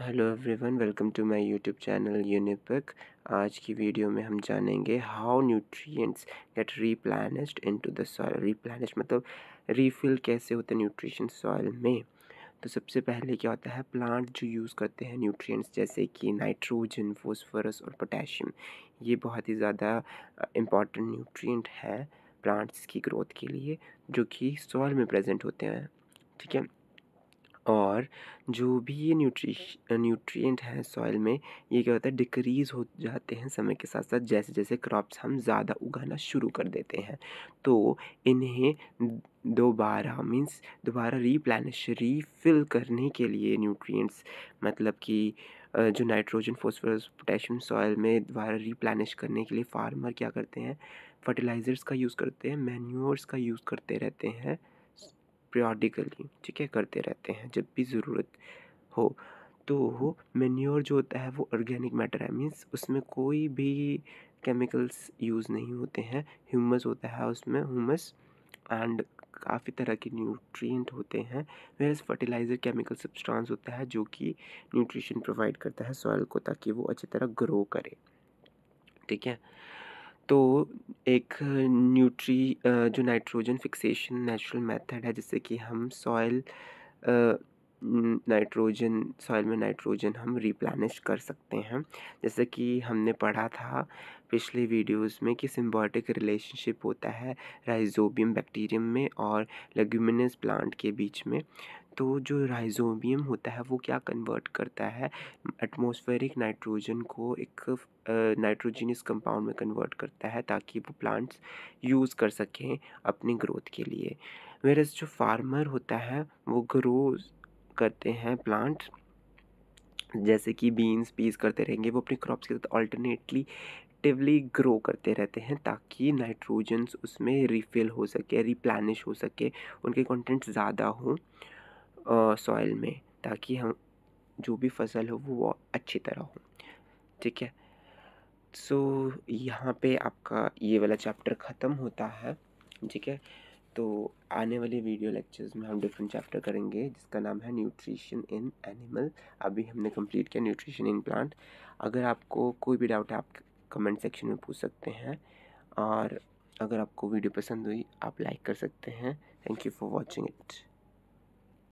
hello everyone welcome to my YouTube channel यूनिपक आज की वीडियो में हम जानेंगे how nutrients get replenished into the soil replenished मतलब रीफिल कैसे होते हैं न्यूट्रिशन सॉइल में तो सबसे पहले क्या होता है प्लांट जो यूज़ करते हैं न्यूट्रिएंट्स जैसे कि नाइट्रोजन फोस्फ़रस और पोटेशियम ये बहुत ही ज़्यादा इम्पॉर्टेंट न्यूट्रियट है प्लांट्स की ग्रोथ के लिए जो कि सॉइल में प्रजेंट होते हैं ठीक है और जो भी ये न्यूट्रिश न्यूट्रिएंट हैं सॉइल में ये क्या होता है डिक्रीज़ हो जाते हैं समय के साथ साथ जैसे जैसे क्रॉप्स हम ज़्यादा उगाना शुरू कर देते हैं तो इन्हें दोबारा मीन्स दोबारा रीप्लानिश रीफिल करने के लिए न्यूट्रिएंट्स मतलब कि जो नाइट्रोजन फॉस्फोरस पोटेशियम सॉइल में दोबारा रीप्लानिश करने के लिए फार्मर क्या करते हैं फर्टिलाइज़र्स का यूज़ करते हैं मैन्योर्स का यूज़ करते रहते हैं पीरियाडिकली ठीक है करते रहते हैं जब भी ज़रूरत हो तो मेन्योर जो होता है वो ऑर्गेनिक मैटर है मीन्स उसमें कोई भी केमिकल्स यूज़ नहीं होते हैं ह्यूमस होता है उसमें ह्यूमस एंड काफ़ी तरह के न्यूट्रिएंट होते हैं वेयर फर्टिलाइज़र केमिकल सब्सटेंस होता है जो कि न्यूट्रिशन प्रोवाइड करता है सॉइल को ताकि वो अच्छी तरह ग्रो करे ठीक है तो एक न्यूट्री जो नाइट्रोजन फिक्सेशन नेचुरल मेथड है जिससे कि हम सॉइल नाइट्रोजन सॉइल में नाइट्रोजन हम रिप्लानिश कर सकते हैं जैसे कि हमने पढ़ा था पिछले वीडियोस में कि सिम्बॉटिक रिलेशनशिप होता है राइजोबियम बैक्टीरियम में और लेग्यूमिनस प्लांट के बीच में तो जो राइजोबियम होता है वो क्या कन्वर्ट करता है एटमोसफेरिक नाइट्रोजन को एक नाइट्रोजीनियस कंपाउंड में कन्वर्ट करता है ताकि वो प्लांट्स यूज़ कर सकें अपनी ग्रोथ के लिए मेरे जो फार्मर होता है वो ग्रो करते हैं प्लांट्स जैसे कि बीन्स पीस करते रहेंगे वो अपने क्रॉप्स के साथ अल्टरनेटली टिवली ग्रो करते रहते हैं ताकि नाइट्रोजन्स उसमें रिफ़िल हो सके रिप्लानिश हो सके उनके कंटेंट्स ज़्यादा हों सॉइल में ताकि हम जो भी फसल हो वो अच्छी तरह हो ठीक है सो so, यहाँ पे आपका ये वाला चैप्टर ख़त्म होता है ठीक है तो आने वाले वीडियो लेक्चर्स में हम डिफरेंट चैप्टर करेंगे जिसका नाम है न्यूट्रिशन इन एनिमल अभी हमने कंप्लीट किया न्यूट्रिशन इन प्लांट अगर आपको कोई भी डाउट है आप कमेंट सेक्शन में पूछ सकते हैं और अगर आपको वीडियो पसंद हुई आप लाइक कर सकते हैं thank you for watching it